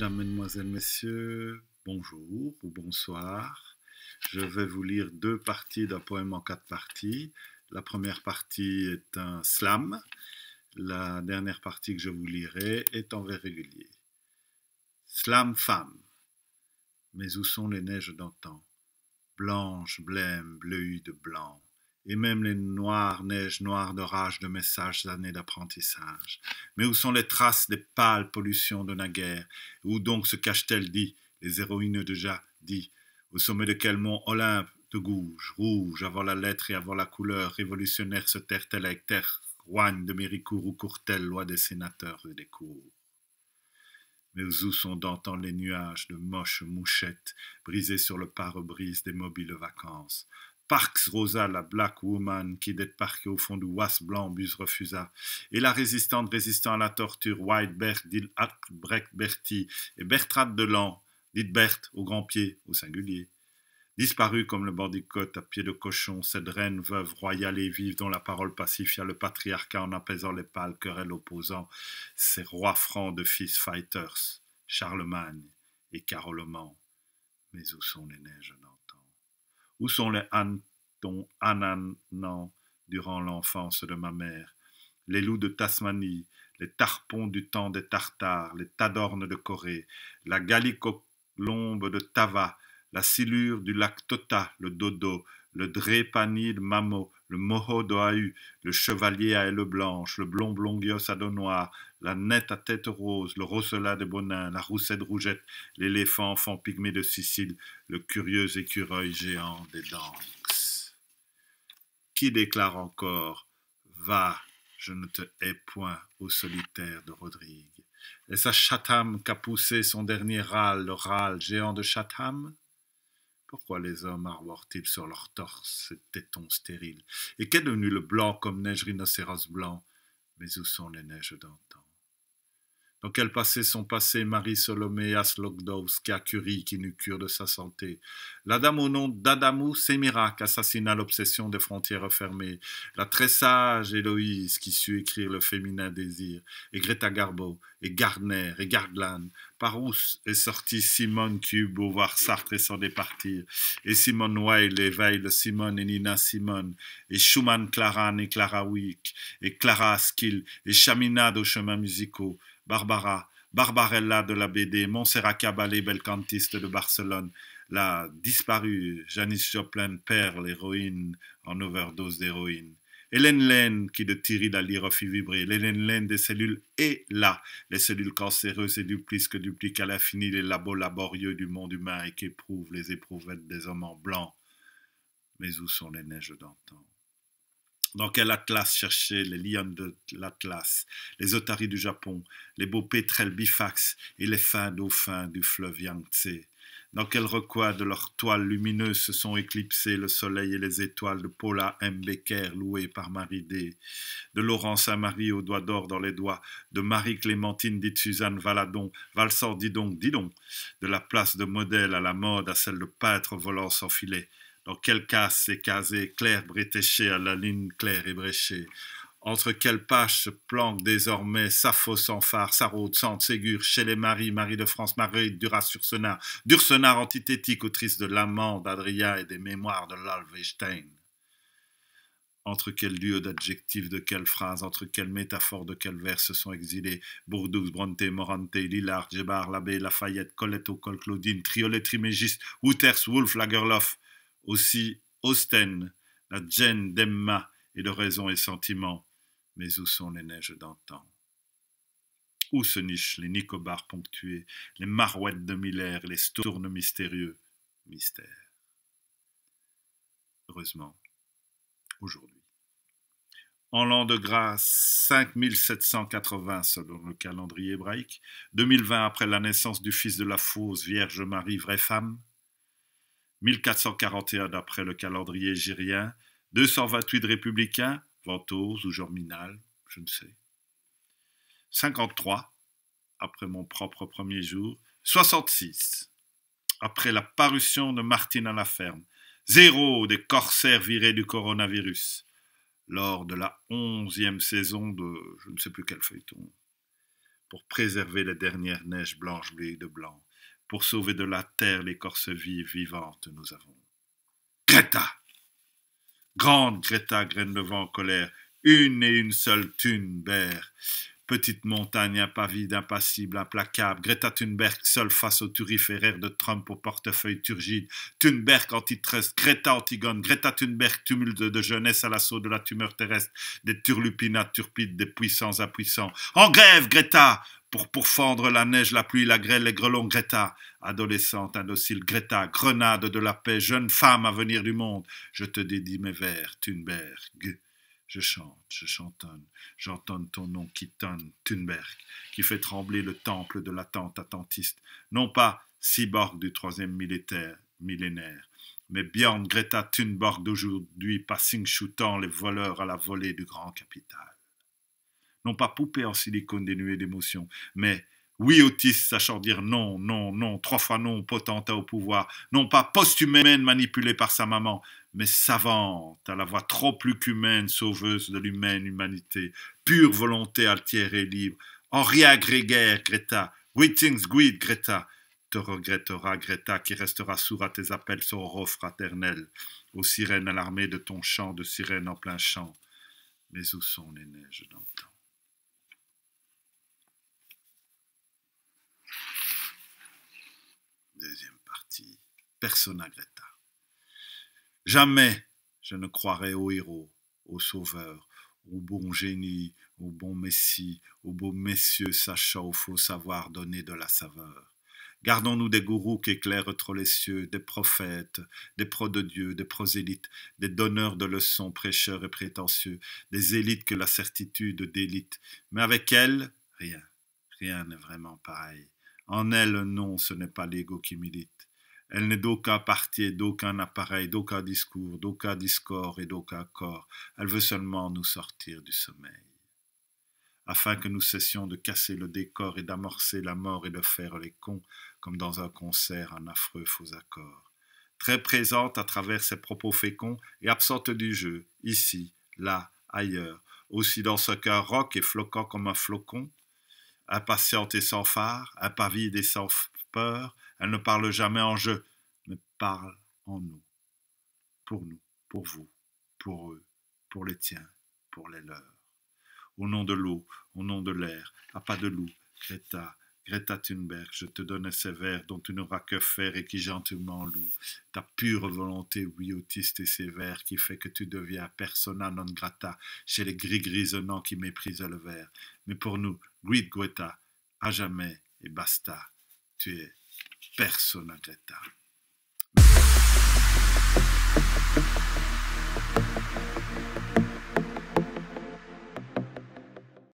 Mesdames, Mesdemoiselles, Messieurs, bonjour ou bonsoir. Je vais vous lire deux parties d'un poème en quatre parties. La première partie est un slam. La dernière partie que je vous lirai est en vers régulier. Slam femme. Mais où sont les neiges d'antan Blanche, blême, bleue de blanc et même les noires neiges noires d'orage de messages, sages années d'apprentissage. Mais où sont les traces des pâles pollutions de naguère Où donc se cachent-elles, dit, les héroïnes déjà, dit, au sommet de quel mont Olympe de gouge, rouge, avant la lettre et avant la couleur, révolutionnaire se terre-t-elle avec terre, roigne de Méricourt ou court-elle, loi des sénateurs et des cours mais où sont d'antan les nuages de moches mouchettes brisées sur le pare-brise des mobiles vacances Parks rosa la black woman qui d'être parquée au fond du Was blanc bus refusa. Et la résistante résistant à la torture, Whitebert, dit Albrecht Bertie et Bertrade Delan, dit Berthe au grand pied, au singulier. Disparu comme le bandicote à pied de cochon, cette reine veuve royale et vive dont la parole pacifia le patriarcat en apaisant les pâles querelles opposant ces rois francs de fils fighters, Charlemagne et Caroloman. Mais où sont les neiges où sont les hannetons ananans durant l'enfance de ma mère Les loups de Tasmanie, les tarpons du temps des Tartares, les tadornes de Corée, la gallicolombe de Tava, la silure du lac Tota, le dodo, le drépanide mamo, le moho d'Oahu, le chevalier à aile blanche, le blond blongios à dos noir, la nette à tête rose, le rosselat de Bonin, la roussette rougette, l'éléphant enfant pygmée de Sicile, le curieux écureuil géant des Danx. Qui déclare encore Va, je ne te hais point, au solitaire de Rodrigue. Est-ce à Chatham qu'a poussé son dernier râle, le râle géant de Chatham pourquoi les hommes arborent-ils sur leur torse ces tétons stériles Et qu'est devenu le blanc comme neige rhinocéros blanc Mais où sont les neiges d'antan donc elle passait son passé Marie-Salomé, a Curie, qui n'eut cure de sa santé. La dame au nom d'Adamou Semirak assassina l'obsession des frontières fermées. La très sage Héloïse, qui sut écrire le féminin désir. Et Greta Garbo, et Gardner, et Gardland. Par où est sorti Simone Cube au voir Sartre et s'en départir. Et Simone Weil, et de Simone, et Nina Simone. Et Schumann Claran, et Clara Wick. Et Clara Askill, et Chaminade aux chemins musicaux. Barbara, Barbarella de la BD, Montserrat Caballé, bel cantiste de Barcelone, la disparue Janice Joplin, père, l'héroïne en overdose d'héroïne. Hélène Laine, qui de Thierry Dalire fit vibrer. L'Hélène Laine des cellules et là. Les cellules cancéreuses et duplices que dupliquent à l'infini les labos laborieux du monde humain et qu'éprouvent les éprouvettes des hommes en blanc. Mais où sont les neiges d'antan dans quel atlas chercher les lions de l'Atlas, les otaries du Japon, les beaux pétrels bifax et les fins dauphins du fleuve Yangtze Dans quel recoin de leurs toiles lumineuses se sont éclipsés le soleil et les étoiles de Paula M. Becker louée par Marie D, de Laurent Saint-Marie au doigt d'or dans les doigts, de Marie-Clémentine dite Suzanne Valadon, Valsor dis donc, dis donc, de la place de modèle à la mode à celle de peintre volant sans filet quelle casse s'est casée, Claire à la ligne Claire et bréchée Entre quelles pages se planque désormais Sappho sans phare, route Sante, Ségur, chez les maris, Marie de France, Marie, Duras, Sursenard, Dursenard antithétique, autrice de L'Amant, d'Adrien et des Mémoires de l'Alvestein entre quels lieux d'adjectifs, de quelle phrase, entre quelle métaphores, de quel vers se sont exilés Bourdoux, Bronte, Morante, Lillard, Gébar, Labbé, Lafayette, Colette, Col, Claudine, Triolet, Trimégiste, Wouters, Wolf, Lagerloff. Aussi Austen, la gêne d'Emma et de raison et sentiment. Mais où sont les neiges d'antan Où se nichent les nicobars ponctués, les marouettes de Miller, les stournes mystérieux Mystère. Heureusement, aujourd'hui. En l'an de grâce 5780 selon le calendrier hébraïque, 2020 après la naissance du fils de la fausse Vierge Marie, vraie femme, 1441 d'après le calendrier gyrien, 228 de républicains, Ventose ou Germinal, je ne sais. 53 après mon propre premier jour, 66 après la parution de Martine à la ferme, zéro des corsaires virés du coronavirus, lors de la onzième saison de je ne sais plus quel feuilleton, pour préserver les dernières neige blanche bleues de blanc pour sauver de la terre l'écorce vive vivante nous avons. Greta Grande Greta graine de vent en colère, une et une seule Thunberg. Petite montagne impavide, impassible, implacable, Greta Thunberg seule face au turiféraire de Trump au portefeuille turgide, Thunberg antitrust, Greta Antigone, Greta Thunberg tumulte de jeunesse à l'assaut de la tumeur terrestre, des turlupinats turpides, des puissants impuissants. En grève, Greta pour pourfendre la neige, la pluie, la grêle, les grelons Greta, adolescente, indocile Greta, grenade de la paix, jeune femme à venir du monde, je te dédie mes vers, Thunberg. Je chante, je chantonne, j'entonne ton nom qui tonne, Thunberg, qui fait trembler le temple de l'attente attentiste, non pas cyborg du troisième militaire, millénaire, mais Björn Greta Thunberg d'aujourd'hui, passing shootant les voleurs à la volée du grand capital non pas poupée en silicone dénuée d'émotion, mais oui, autiste, sachant dire non, non, non, trois fois non, potentat au pouvoir, non pas post-humaine manipulée par sa maman, mais savante, à la voix trop plus qu'humaine, sauveuse de l'humaine humanité, pure volonté altière et libre. Henriette Grégaire, Greta, Greetings, Guide, Greta, te regrettera, Greta, qui restera sourd à tes appels sororaux fraternel aux sirènes alarmées de ton chant de sirène en plein champ, Mais où sont les neiges d'antan Deuxième partie. Persona Greta. Jamais je ne croirai au héros, au sauveur, au bon génie, au bon messie, aux beau messieurs sachant au faux savoir donner de la saveur. Gardons-nous des gourous qui éclairent trop les cieux, des prophètes, des pros de Dieu, des prosélytes, des donneurs de leçons, prêcheurs et prétentieux, des élites que la certitude délite. Mais avec elles, rien, rien n'est vraiment pareil. En elle, non, ce n'est pas l'ego qui milite. Elle n'est d'aucun parti, d'aucun appareil, d'aucun discours, d'aucun discord et d'aucun corps. Elle veut seulement nous sortir du sommeil. Afin que nous cessions de casser le décor et d'amorcer la mort et de faire les cons, comme dans un concert, un affreux faux accord. Très présente à travers ses propos féconds et absente du jeu, ici, là, ailleurs, aussi dans ce cœur roc et floquant comme un flocon, impatiente et sans phare, impavide et sans peur, elle ne parle jamais en jeu, mais parle en nous, pour nous, pour vous, pour eux, pour les tiens, pour les leurs. Au nom de l'eau, au nom de l'air, à pas de loup, Greta, Greta Thunberg, je te donne ces vers dont tu n'auras que faire et qui gentiment louent ta pure volonté, oui, autiste et sévère, qui fait que tu deviens persona non grata chez les gris-grisonnants qui méprisent le verre. Mais pour nous, Grid Greta, à jamais et basta, tu es persona grata.